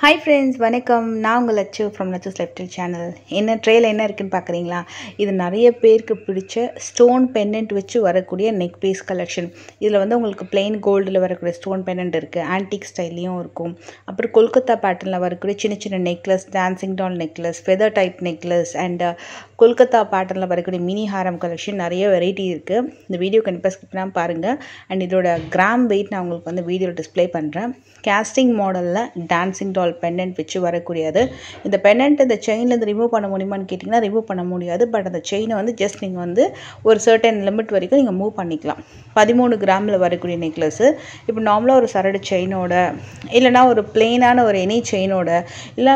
hi friends வணக்கம் நான் உங்கள் லட்சு ஃப்ரம் லட்சஸ் லெஃப்டில் சேனல் என்ன ட்ரெயில் என்ன இருக்குதுன்னு பார்க்குறீங்களா இது நிறைய பேருக்கு பிடிச்ச ஸ்டோன் பெண்டன்ட் வச்சு வரக்கூடிய நெக் பீஸ் கலெக்ஷன் இதில் வந்து உங்களுக்கு பிளெயின் கோல்டில் வரக்கூடிய ஸ்டோன் பெண்டன்ட் இருக்குது ஆன்டிக் ஸ்டைல்லையும் இருக்கும் அப்புறம் கொல்கத்தா பேட்டர்னில் வரக்கூடிய சின்ன சின்ன necklace dancing doll necklace feather type necklace and Kolkata பேட்டர்னில் வரக்கூடிய மினி ஹாரம் கலெக்ஷன் நிறைய வெரைட்டி இருக்குது இந்த வீடியோ கண்டிப்பாக ஸ்கிப்னா பாருங்கள் அண்ட் இதோட கிராம் வெயிட் நான் உங்களுக்கு வந்து வீடியோவில் டிஸ்பிளே பண்ணுறேன் கேஸ்டிங் மாடலில் டான்சிங் டால் டால் பெண்டன்ட் வச்சு வரக்கூடியது இந்த பெண்டன்ட் இந்த செயின்லேருந்து ரிமூவ் பண்ண முடியுமான்னு கேட்டிங்கன்னா ரிமூவ் பண்ண முடியாது பட் அந்த செயினை வந்து ஜஸ்ட் நீங்கள் வந்து ஒரு சர்டன் லிமிட் வரைக்கும் நீங்கள் மூவ் பண்ணிக்கலாம் பதிமூணு கிராமில் வரக்கூடிய நெக்லஸ் இப்போ நார்மலாக ஒரு சரடு செயினோட இல்லைனா ஒரு பிளெயினான ஒரு எனி செயினோட இல்லை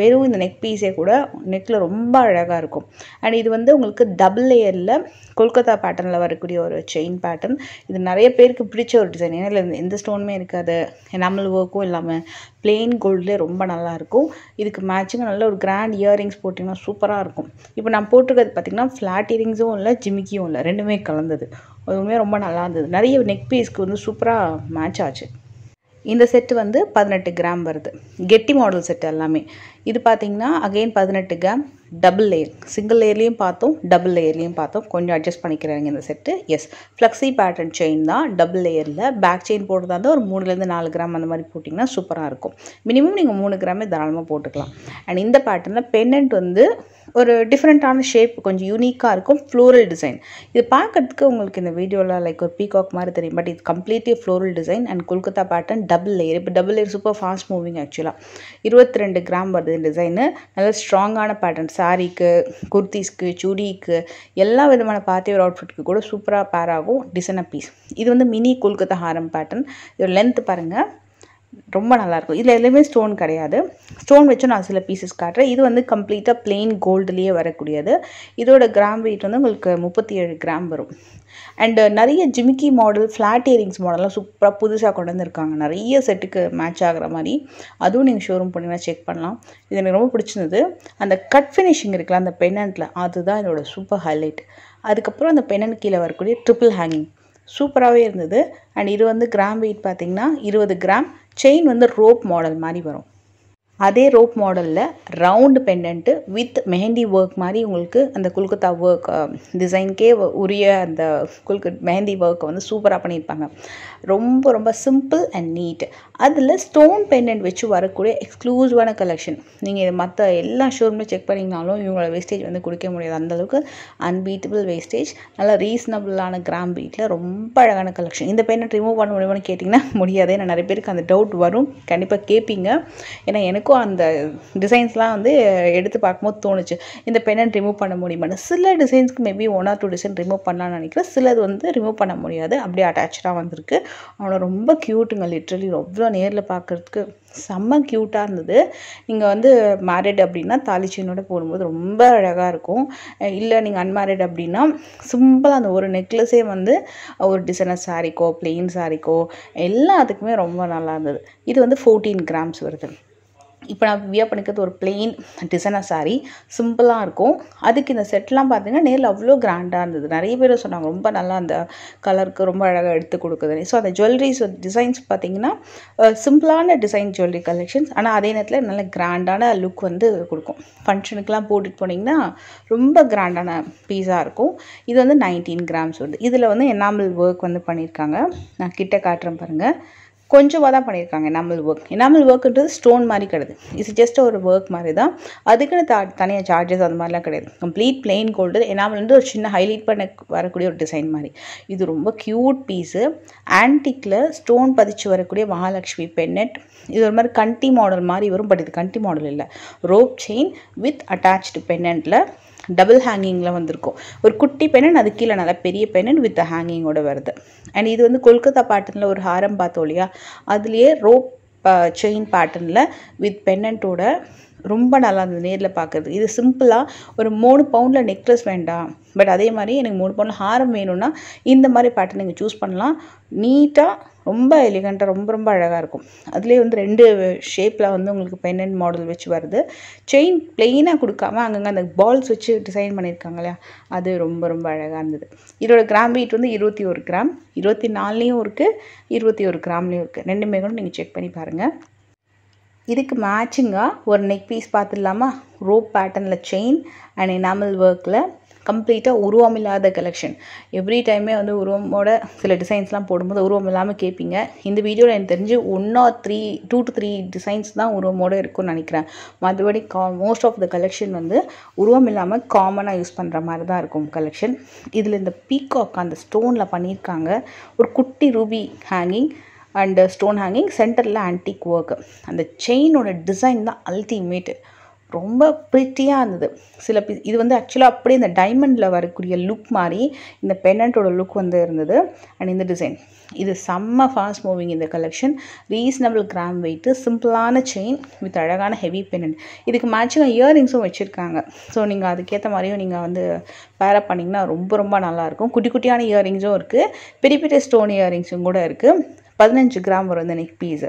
வெறும் இந்த நெக் பீஸே கூட நெக்கில் ரொம்ப அழகாக இருக்கும் அண்ட் இது வந்து உங்களுக்கு டபுள் லேயரில் கொல்கத்தா பேட்டர்னில் வரக்கூடிய ஒரு செயின் பேட்டர்ன் இது நிறைய பேருக்கு பிடிச்ச ஒரு டிசைன் ஏன்னா இல்லை எந்த ஸ்டோனுமே இருக்காது நம்மள் ஒர்க்கும் இல்லாமல் பிளெயின் கோல்டில் ரொம்ப நல்லாயிருக்கும் இதுக்கு மேட்சிங்காக நல்ல ஒரு கிராண்ட் இயரிங்ஸ் போட்டிங்கன்னா சூப்பராக இருக்கும் இப்போ நான் போட்டிருக்கிறது பார்த்திங்கன்னா ஃப்ளாட் இயரிங்ஸும் இல்லை ஜிமிக்கியும் இல்லை ரெண்டுமே கலந்தது அதுவுமே ரொம்ப நல்லா இருந்தது நிறைய நெக் பீஸ்க்கு வந்து சூப்பராக மேட்ச் ஆச்சு இந்த செட்டு வந்து பதினெட்டு கிராம் வருது கெட்டி மாடல் செட் எல்லாமே இது பார்த்தீங்கன்னா அகெயின் பதினெட்டு கிராம் டபுள் லேயர் சிங்கிள் லேயர்லேயும் பார்த்தோம் டபுள் லேயர்லேயும் பார்த்தோம் கொஞ்சம் அட்ஜஸ்ட் பண்ணிக்கிறாங்க இந்த set S flexi pattern chain தான் டபுள் லேயரில் பேக் செயின் போடுறதா இருந்தால் ஒரு மூணுலேருந்து நாலு கிராம் அந்த மாதிரி போட்டிங்கன்னா சூப்பராக இருக்கும் மினிமம் நீங்கள் மூணு கிராமே தாராளமாக போட்டுக்கலாம் அண்ட் இந்த பேட்டர்னில் பெண்ணன்ட் வந்து ஒரு டிஃப்ரெண்ட்டான ஷேப் கொஞ்சம் யூனிக்காக இருக்கும் ஃப்ளோரல் டிசைன் இது பார்க்கறதுக்கு உங்களுக்கு இந்த வீடியோவில் லைக் ஒரு பீகாக் மாதிரி தெரியும் பட் இது completely floral design and Kolkata pattern double layer இப்போ double layer super fast moving ஆக்சுவலாக இருபத்தி ரெண்டு கிராம் வருது டிசைனு நல்ல ஸ்ட்ராங்கான பேட்டர்ன் சாரீக்கு குர்த்திஸ்க்கு சுடிக்கு எல்லா விதமான பார்த்தே ஒரு அவுட்ஃபிட்க்கு கூட சூப்பராக பேர் ஆகும் டிசைனர் பீஸ் இது வந்து மினி கொல்கத்தா ஹாரம் பேட்டர்ன் இதோட லென்த் பாருங்கள் ரொம்ப நல்லாயிருக்கும் இதில் எதுலேயுமே ஸ்டோன் கிடையாது ஸ்டோன் வச்சு நான் சில பீசஸ் காட்டுறேன் இது வந்து கம்ப்ளீட்டாக பிளெயின் கோல்டுலேயே வரக்கூடியது இதோட கிராம் வெயிட் வந்து உங்களுக்கு முப்பத்தி ஏழு கிராம் வரும் அண்டு நிறைய ஜிமிக்கி மாடல் ஃப்ளாட் இயரிங்ஸ் மாடல்லாம் சூப்பராக புதுசாக கொண்டு வந்துருக்காங்க நிறைய செட்டுக்கு மேட்ச் ஆகிற மாதிரி அதுவும் நீங்கள் ஷோரூம் போனீங்கன்னா செக் பண்ணலாம் இது எனக்கு ரொம்ப பிடிச்சிருந்தது அந்த கட் ஃபினிஷிங் இருக்குல்ல அந்த பெனண்ட்டில் அதுதான் என்னோடய சூப்பர் ஹைலைட் அதுக்கப்புறம் அந்த பென்னன் கீழே வரக்கூடிய ட்ரிபிள் ஹேங்கிங் சூப்பராகவே இருந்தது அண்ட் இது வந்து கிராம் வெயிட் பார்த்திங்கன்னா இருபது கிராம் செயின் வந்து ரோப் மாடல் மாதிரி வரும் அதே ரோப் மாடலில் round pendant with mehndi work மாதிரி உங்களுக்கு அந்த குல்கத்தா ஒர்க் டிசைன்கே உரிய அந்த குல்கு மெஹந்தி ஒர்க்கை வந்து சூப்பராக பண்ணியிருப்பாங்க ரொம்ப ரொம்ப சிம்பிள் அண்ட் நீட் அதில் ஸ்டோன் பெண்டன்ட் வச்சு வரக்கூடிய எக்ஸ்க்ளூசிவான கலெக்ஷன் நீங்கள் இது மற்ற எல்லா ஷோரூமே செக் பண்ணிங்கனாலும் இவங்களோட வேஸ்டேஜ் வந்து கொடுக்க முடியாது அந்தளவுக்கு அன்பீட்டபிள் வேஸ்டேஜ் நல்லா ரீசனபிளான கிராம் பீட்டில் ரொம்ப அழகான கலெக்ஷன் இந்த பெண்டன்ட் ரிமூவ் பண்ண முடியுமான்னு கேட்டிங்கன்னா முடியாது ஏன்னா நிறைய பேருக்கு அந்த டவுட் வரும் கண்டிப்பாக கேட்பீங்க ஏன்னா எனக்கும் எனக்கும் அந்த டிசைன்ஸ்லாம் வந்து எடுத்து பார்க்கும்போது தோணுச்சு இந்த பெண்ணன் ரிமூவ் பண்ண முடியுமான்னு சில டிசைன்ஸ்க்கு maybe one or two design remove பண்ணலான்னு நினைக்கிறேன் சிலது வந்து ரிமூவ் பண்ண முடியாது அப்படியே அட்டாச்சாக வந்திருக்கு அவனை ரொம்ப க்யூட்டுங்க லிட்ரலி அவ்வளோ நேரில் பார்க்குறதுக்கு செம்ம க்யூட்டாக இருந்தது நீங்கள் வந்து மேரிட் அப்படின்னா தாலிச்சினோட போடும்போது ரொம்ப அழகாக இருக்கும் இல்லை நீங்கள் அன்மேரிட் அப்படின்னா சிம்பிளாக அந்த ஒரு நெக்லஸே வந்து ஒரு டிசைனர் சாரீக்கோ பிளெயின் சாரீக்கோ எல்லாத்துக்குமே ரொம்ப நல்லா இருந்தது இது வந்து ஃபோர்டீன் கிராம்ஸ் வருது இப்போ நான் வியர் பண்ணிக்கிறது ஒரு பிளெயின் டிசைனர் சாரி சிம்பிளாக இருக்கும் அதுக்கு இந்த செட்லாம் பார்த்தீங்கன்னா நேரில் அவ்வளோ கிராண்டாக இருந்தது நிறைய பேர் சொன்னாங்க ரொம்ப நல்லா அந்த கலருக்கு ரொம்ப அழகாக எடுத்து கொடுக்குதுன்னு ஸோ அந்த ஜுவல்லரிஸ் டிசைன்ஸ் பார்த்தீங்கன்னா சிம்பிளான டிசைன் ஜுவல்லரி கலெக்ஷன்ஸ் ஆனால் அதே நேரத்தில் நல்ல கிராண்டான லுக் வந்து கொடுக்கும் ஃபங்க்ஷனுக்கெலாம் போட்டுட்டு போனீங்கன்னா ரொம்ப கிராண்டான பீஸாக இருக்கும் இது வந்து நைன்டீன் கிராம்ஸ் வருது இதில் வந்து என்னாமல் ஒர்க் வந்து பண்ணியிருக்காங்க நான் கிட்ட காட்டுறேன் பாருங்கள் கொஞ்சமாக தான் பண்ணியிருக்காங்க எனாமல் ஒர்க் எனாமல் ஒர்க்குன்றது ஸ்டோன் மாதிரி கிடையாது இட்ஸ் ஜஸ்ட் ஒரு ஒர்க் மாதிரி தான் அதுக்குன்னு த தனியாக சார்ஜஸ் அந்த மாதிரிலாம் கிடையாது கம்ப்ளீட் பிளெயின் கோல்டு எனாமல் வந்து ஒரு சின்ன ஹைலைட் பண்ண வரக்கூடிய ஒரு டிசைன் மாதிரி இது ரொம்ப க்யூட் பீஸு ஆன்டிக்கில் ஸ்டோன் பதிச்சு வரக்கூடிய மகாலட்சுமி பென்னட் இது ஒரு மாதிரி கண்டி மாடல் மாதிரி வரும் பட் இது கண்டி மாடல் இல்லை ரோப் செயின் வித் அட்டாச்சு பென்னண்டில் டபுள் ஹேங்கிங்கில் வந்திருக்கும் ஒரு குட்டி பெண்ணன் அது கீழே நல்லா பெரிய பெண்ணன் வித் ஹேங்கிங்கோட வருது அண்ட் இது வந்து கொல்கத்தா பேட்டர்னில் ஒரு ஹாரம் பார்த்தோம் இல்லையா அதுலேயே ரோப் செயின் பேட்டர்னில் வித் பெண்ணன்ட்டோட ரொம்ப நல்லா இருந்தது நேரில் பார்க்குறது இது சிம்பிளாக ஒரு மூணு பவுண்டில் நெக்லஸ் வேண்டாம் பட் அதே மாதிரி எனக்கு மூணு பவுண்டில் ஹாரம் வேணும்னா இந்த மாதிரி பேட்டர் நீங்கள் சூஸ் பண்ணலாம் நீட்டாக ரொம்ப எலிகண்ட்டாக ரொம்ப ரொம்ப அழகாக இருக்கும் அதுலேயே வந்து ரெண்டு ஷேப்பில் வந்து உங்களுக்கு பென்னன் மாடல் வச்சு வருது செயின் பிளெயினாக கொடுக்காம அங்கங்கே அந்த பால்ஸ் வச்சு டிசைன் பண்ணியிருக்காங்க இல்லையா அது ரொம்ப ரொம்ப அழகாக இருந்தது இதோட கிராம் வெயிட் வந்து இருபத்தி ஒரு கிராம் இருபத்தி நாலுலேயும் இருக்குது இருபத்தி ஒரு கிராம்லேயும் இருக்குது ரெண்டுமே கூட நீங்கள் செக் பண்ணி பாருங்கள் இதுக்கு மேட்சிங்காக ஒரு நெக் பீஸ் பார்த்துடலாமா ரோப் பேட்டர்னில் செயின் அண்ட் எனாமல் ஒர்க்கில் கம்ப்ளீட்டாக உருவம் இல்லாத கலெக்ஷன் எவ்ரி டைமே வந்து உருவமோட சில டிசைன்ஸ்லாம் போடும்போது உருவம் இல்லாமல் கேட்பீங்க இந்த வீடியோவில் எனக்கு தெரிஞ்சு one or three two to three designs தான் உருவமோடு இருக்கும்னு நினைக்கிறேன் மற்றபடி கா மோஸ்ட் ஆஃப் த கலெக்ஷன் வந்து உருவம் இல்லாமல் காமனாக யூஸ் பண்ணுற மாதிரி தான் இருக்கும் கலெக்ஷன் இதில் இந்த பீகாக் அந்த ஸ்டோனில் பண்ணியிருக்காங்க ஒரு குட்டி ruby hanging and stone hanging சென்டரில் ஆன்டிக் ஒர்க்கு அந்த செயினோட டிசைன் தான் அல்டிமேட்டு ரொம்ப ப்ரிட்டியாக இருந்தது சில பீஸ் இது வந்து ஆக்சுவலாக அப்படியே இந்த டைமண்டில் வரக்கூடிய லுக் மாதிரி இந்த பென்னண்ட்டோட லுக் வந்து இருந்தது அண்ட் இந்த டிசைன் இது செம்ம ஃபாஸ்ட் மூவிங் இந்த கலெக்ஷன் ரீசனபிள் கிராம் வெயிட்டு சிம்பிளான செயின் வித் அழகான ஹெவி பென்னண்ட் இதுக்கு மேட்சிங்காக இயரிங்ஸும் வச்சுருக்காங்க ஸோ நீங்கள் அதுக்கேற்ற மாதிரியும் நீங்கள் வந்து பேரப் பண்ணிங்கன்னா ரொம்ப ரொம்ப நல்லாயிருக்கும் குட்டி குட்டியான இயரிங்ஸும் இருக்குது பெரிய பெரிய ஸ்டோன் இயரிங்ஸும் கூட இருக்குது பதினஞ்சு கிராம் வரும் இந்த நெக் பீஸு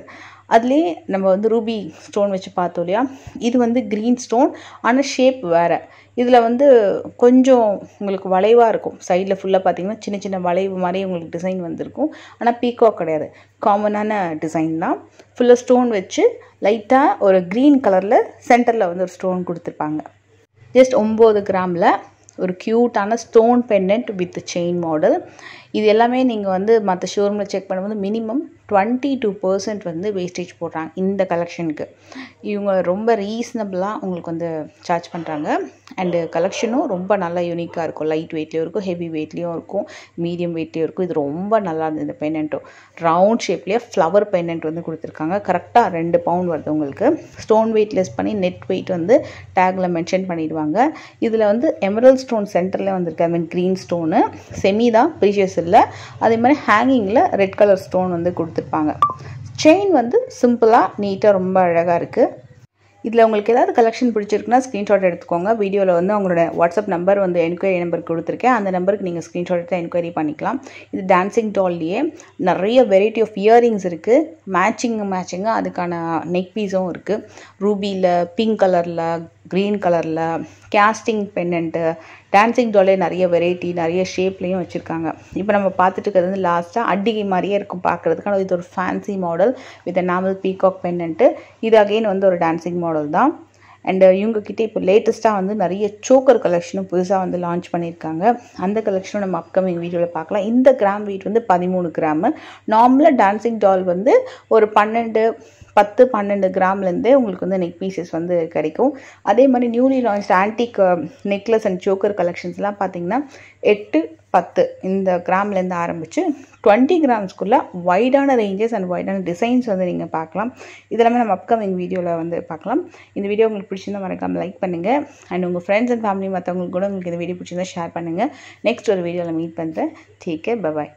அதுலேயே நம்ம வந்து ரூபி ஸ்டோன் வச்சு பார்த்தோம் இல்லையா இது வந்து க்ரீன் ஸ்டோன் ஆனால் ஷேப் வேறு இதில் வந்து கொஞ்சம் உங்களுக்கு வளைவாக இருக்கும் சைடில் ஃபுல்லாக பார்த்தீங்கன்னா சின்ன சின்ன வளைவு மாதிரி உங்களுக்கு டிசைன் வந்திருக்கும் ஆனால் பீகாக் கிடையாது காமனான டிசைன் தான் ஃபுல்லாக ஸ்டோன் வச்சு லைட்டாக ஒரு க்ரீன் கலரில் சென்டரில் வந்து ஒரு ஸ்டோன் கொடுத்துருப்பாங்க ஜஸ்ட் ஒம்பது கிராமில் ஒரு க்யூட்டான stone pendant with chain model இது எல்லாமே நீங்கள் வந்து மற்ற ஷோரூமில் செக் பண்ணும்போது மினிமம் டுவெண்ட்டி டூ பர்சன்ட் வந்து வேஸ்டேஜ் போடுறாங்க இந்த கலெக்ஷனுக்கு இவங்க ரொம்ப ரீசனபிளாக உங்களுக்கு வந்து சார்ஜ் பண்ணுறாங்க அண்டு கலெக்ஷனும் ரொம்ப நல்லா யூனிக்காக இருக்கும் லைட் வெயிட்லேயும் இருக்கும் ஹெவி வெயிட்லேயும் இருக்கும் மீடியம் வெயிட்லேயும் இருக்கும் இது ரொம்ப நல்லா இருந்தது இந்த பெண்டன்ட்டும் ரவுண்ட் ஷேப்லேயே ஃப்ளவர் பெண்டன்ட் வந்து கொடுத்துருக்காங்க கரெக்டாக ரெண்டு பவுண்ட் வருது உங்களுக்கு ஸ்டோன் வெயிட் லெஸ் பண்ணி நெட் வெயிட் வந்து டேக்கில் மென்ஷன் பண்ணிடுவாங்க இதில் வந்து எமரல் ஸ்டோன் சென்டரில் வந்திருக்கு I mean green stone semi தான் ப்ரீஷியஸ் இல்லை அதே மாதிரி ஹேங்கிங்கில் ரெட் கலர் ஸ்டோன் வந்து கொடுத்துருக்கு கொடுத்துருப்பாங்க செயின் வந்து சிம்பிளாக நீட்டாக ரொம்ப அழகாக இருக்குது இதில் உங்களுக்கு ஏதாவது கலெக்ஷன் பிடிச்சிருக்குன்னா ஸ்க்ரீன்ஷாட் எடுத்துக்கோங்க வீடியோவில் வந்து அவங்களோட வாட்ஸ்அப் நம்பர் வந்து என்கொயரி நம்பர் கொடுத்துருக்கேன் அந்த நம்பருக்கு நீங்கள் ஸ்க்ரீன்ஷாட் எடுத்து என்கொயரி பண்ணிக்கலாம் இது டான்ஸிங் டால்லையே நிறைய வெரைட்டி ஆஃப் இயரிங்ஸ் இருக்குது மேட்சிங் மேட்சிங்காக அதுக்கான நெக் பீஸும் இருக்குது ரூபியில் பிங்க் கலரில் க்ரீன் கலரில் கேஸ்டிங் பென்னண்ட்டு டான்சிங் டோலே நிறைய வெரைட்டி நிறைய ஷேப்லேயும் வச்சுருக்காங்க இப்போ நம்ம பார்த்துட்டு இருக்கிறது வந்து லாஸ்ட்டாக அட்டிகை மாதிரியே இருக்கும் பார்க்குறதுக்கான இது ஒரு ஃபேன்சி மாடல் வித் நாமல் பீகாக் பென்னன்ட்டு இது அகெயின் வந்து ஒரு டான்சிங் மாடல் தான் அண்டு uh, இவங்கக்கிட்ட இப்போ லேட்டஸ்ட்டாக வந்து நிறைய சோக்கர் கலெக்ஷனும் புதுசாக வந்து லான்ச் பண்ணியிருக்காங்க அந்த கலெக்ஷனும் நம்ம அப்கமிங் வீடியோவில் பார்க்கலாம் இந்த கிராம் வீட் வந்து பதிமூணு கிராமு நார்மலாக டான்ஸிங் டால் வந்து ஒரு பன்னெண்டு பத்து பன்னெண்டு கிராம்லேருந்தே உங்களுக்கு வந்து நெக் பீசஸ் வந்து கிடைக்கும் அதே மாதிரி newly launch antique necklace and choker கலெக்ஷன்ஸ்லாம் பார்த்தீங்கன்னா எட்டு பத்து இந்த கிராம்லேருந்து ஆரம்பித்து டுவெண்ட்டி கிராம்ஸ்க்குள்ளே வைடான ரேஞ்சஸ் அண்ட் வைடான டிசைன்ஸ் வந்து நீங்கள் பார்க்கலாம் இதெல்லாமே நம்ம அப்கமிங் வீடியோவில் வந்து பார்க்கலாம் இந்த வீடியோ உங்களுக்கு பிடிச்சிருந்தா மறக்காமல் லைக் பண்ணுங்கள் அண்ட் உங்கள் ஃப்ரெண்ட்ஸ் அண்ட் ஃபேமிலி மற்றவங்களுக்கு கூட உங்களுக்கு இந்த வீடியோ பிடிச்சிருந்தா ஷேர் பண்ணுங்கள் நெக்ஸ்ட் ஒரு வீடியோவில் மீட் பண்ணுறேன் டேக் கேர் பபாய்